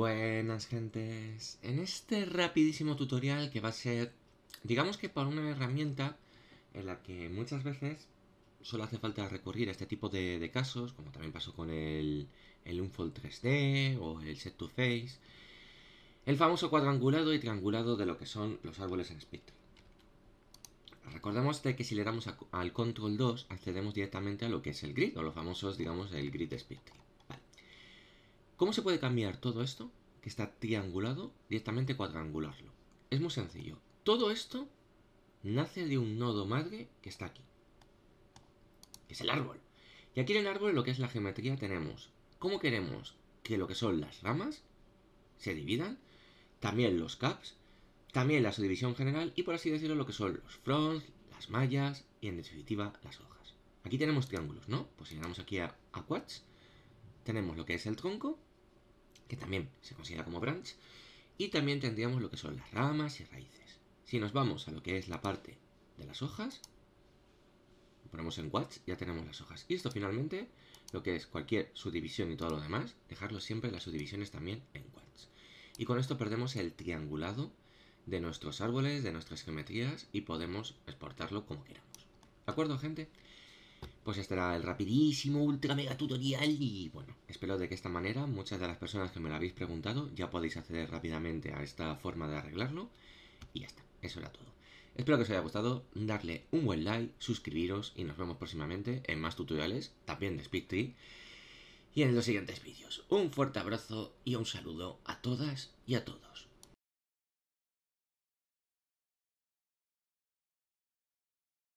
Buenas gentes, en este rapidísimo tutorial que va a ser, digamos que para una herramienta en la que muchas veces solo hace falta recurrir a este tipo de, casos, como también pasó con el, Unfold 3D o el Set to Face, el famoso cuadrangulado y triangulado de lo que son los árboles en Spectrum. Recordemos de que si le damos al Control 2 accedemos directamente a lo que es el grid, o los famosos, digamos, el grid Spectrum. ¿Cómo se puede cambiar todo esto, que está triangulado, directamente cuadrangularlo? Es muy sencillo. Todo esto nace de un nodo madre que está aquí, es el árbol. Y aquí en el árbol lo que es la geometría tenemos. ¿Cómo queremos que lo que son las ramas se dividan? También los caps, también la subdivisión general y por así decirlo lo que son los fronts, las mallas y en definitiva las hojas. Aquí tenemos triángulos, ¿no? Pues si llegamos aquí a quads, tenemos lo que es el tronco que también se considera como branch, y también tendríamos lo que son las ramas y raíces. Si nos vamos a lo que es la parte de las hojas, ponemos en watch, ya tenemos las hojas. Y esto finalmente, lo que es cualquier subdivisión y todo lo demás, dejarlo siempre las subdivisiones también en watch. Y con esto perdemos el triangulado de nuestros árboles, de nuestras geometrías y podemos exportarlo como queramos. ¿De acuerdo, gente? pues este era el rapidísimo, ultra mega tutorial y bueno, espero de que esta manera muchas de las personas que me lo habéis preguntado ya podéis acceder rápidamente a esta forma de arreglarlo y ya está, eso era todo. Espero que os haya gustado, darle un buen like, suscribiros y nos vemos próximamente en más tutoriales, también de SpeedTree y en los siguientes vídeos. Un fuerte abrazo y un saludo a todas y a todos.